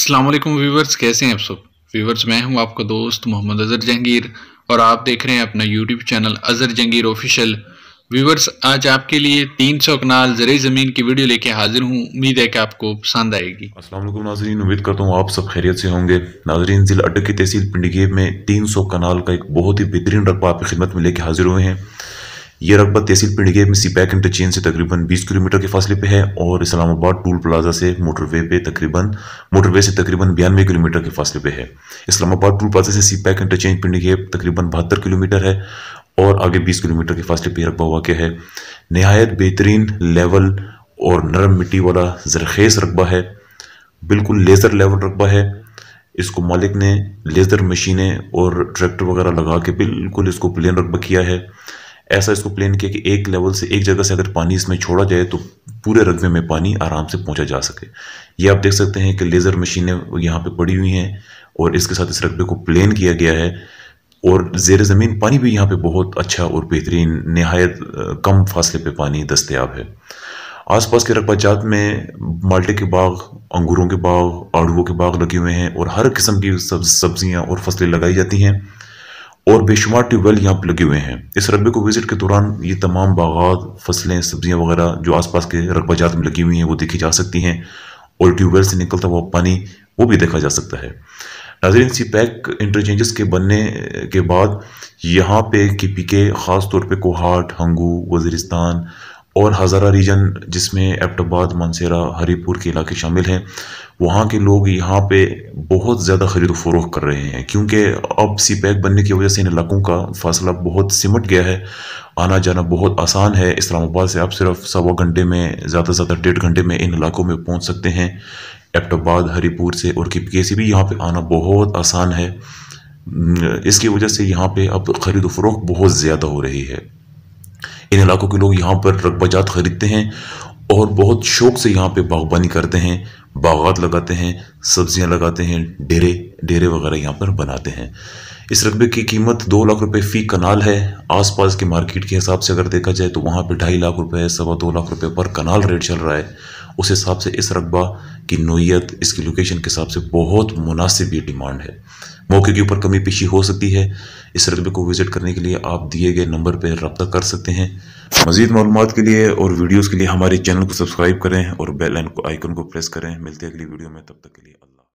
अस्सलाम वालेकुम व्यूवर्स कैसे हैं आप सब व्यूवर्स मैं हूं आपका दोस्त मोहम्मद अज़र जहांगीर और आप देख रहे हैं अपना YouTube channel Azhar Jahangir official viewers आज आपके लिए 300 कनाल ज़रिए ज़मीन की वीडियो लेके हाजिर हूं उम्मीद है कि आपको पसंद आएगी असलम नाजरीन उम्मीद करता हूं आप सब खैरियत से होंगे नाजरीन ज़िला अड्डे की तहसील पिंडगेब में सौ कनाल का एक बहुत ही बेहतरीन रकबा आपकी खिदमत में लेके हाजिर हुए हैं यह रकबा तहसील पिंडगे में सीपैक इंटरचेंज से तकरीबन 20 किलोमीटर के फासले पे है और इस्लामाबाद टूल प्लाजा से मोटरवे पे तकरीबन मोटरवे से तकरीबन बयानवे किलोमीटर के फासले पे है इस्लामाबाद टूल प्लाजा से सीपैक इंटरचेंज पिंडगे तकरीबन बहत्तर किलोमीटर है और आगे 20 किलोमीटर के फासले पे रकबा हुआ है नहायत बेहतरीन लेवल और नरम मिट्टी वाला जरखेज रकबा है बिल्कुल लेज़र लेवल रकबा है इसको मालिक ने लेज़र मशीनें और ट्रैक्टर वगैरह लगा के बिल्कुल इसको प्लेन रकबा किया है ऐसा इसको प्लेन किया कि एक लेवल से एक जगह से अगर पानी इसमें छोड़ा जाए तो पूरे रकबे में पानी आराम से पहुंचा जा सके ये आप देख सकते हैं कि लेज़र मशीनें यहाँ पे पड़ी हुई हैं और इसके साथ इस रकबे को प्लेन किया गया है और जेर ज़मीन पानी भी यहाँ पे बहुत अच्छा और बेहतरीन नहायत कम फासले पर पानी दस्तियाब है आसपास के रकबाजात में माल्टे के बाग अंगूरों के बाग आड़ुओं के बाग लगे हुए हैं और हर किस्म की सब्जियाँ और फसलें लगाई जाती हैं और बेशुमार ट्यूबवेल यहाँ पर लगे हुए हैं इस रबे को विज़िट के दौरान ये तमाम बागात फसलें सब्जियाँ वगैरह जो आसपास के जात में लगी हुई हैं वो देखी जा सकती हैं और ट्यूबवेल से निकलता हुआ पानी वो भी देखा जा सकता है नाजरीन सी पैक इंटरचेंजेस के बनने के बाद यहाँ पे के पी के ख़ास तौर पर कोहाट हंगू वजरिस्तान और हज़ारा रीजन जिसमें एबटाबाद मानसरा हरीपुर के इलाके शामिल हैं वहाँ के लोग यहाँ पे बहुत ज़्यादा खरीद फरोख कर रहे हैं क्योंकि अब सी पैक बनने की वजह से इन इलाकों का फासला बहुत सिमट गया है आना जाना बहुत आसान है इस्लामाबाद से आप सिर्फ सवा घंटे में ज़्यादा से ज़्यादा डेढ़ घंटे में इन इलाकों में पहुँच सकते हैं एबटाबाद हरीपुर से और किपके से भी यहाँ पर आना बहुत आसान है इसकी वजह से यहाँ पर अब खरीद फरोख बहुत ज़्यादा हो रही है इन इलाकों के लोग यहाँ पर रकबाजात ख़रीदते हैं और बहुत शौक से यहाँ पे बागबानी करते हैं बागात लगाते हैं सब्जियाँ लगाते हैं डेरे डेरे वगैरह यहाँ पर बनाते हैं इस रकबे की कीमत दो लाख रुपए फ़ी कनाल है आसपास के मार्केट के हिसाब से अगर देखा जाए तो वहाँ पे ढाई लाख रुपए सवा दो लाख रुपए पर कनाल रेट चल रहा है उस हिसाब से इस रकबा की नोयत इसकी लोकेशन के हिसाब से बहुत मुनासिब ये डिमांड है मौके के ऊपर कमी पेशी हो सकती है इस रकबे को विज़िट करने के लिए आप दिए गए नंबर पर रबता कर सकते हैं मज़ीद मालूम के लिए और वीडियोज़ के लिए हमारे चैनल को सब्सक्राइब करें और बेल आइकन को प्रेस करें मिलते अगली वीडियो में तब तक के लिए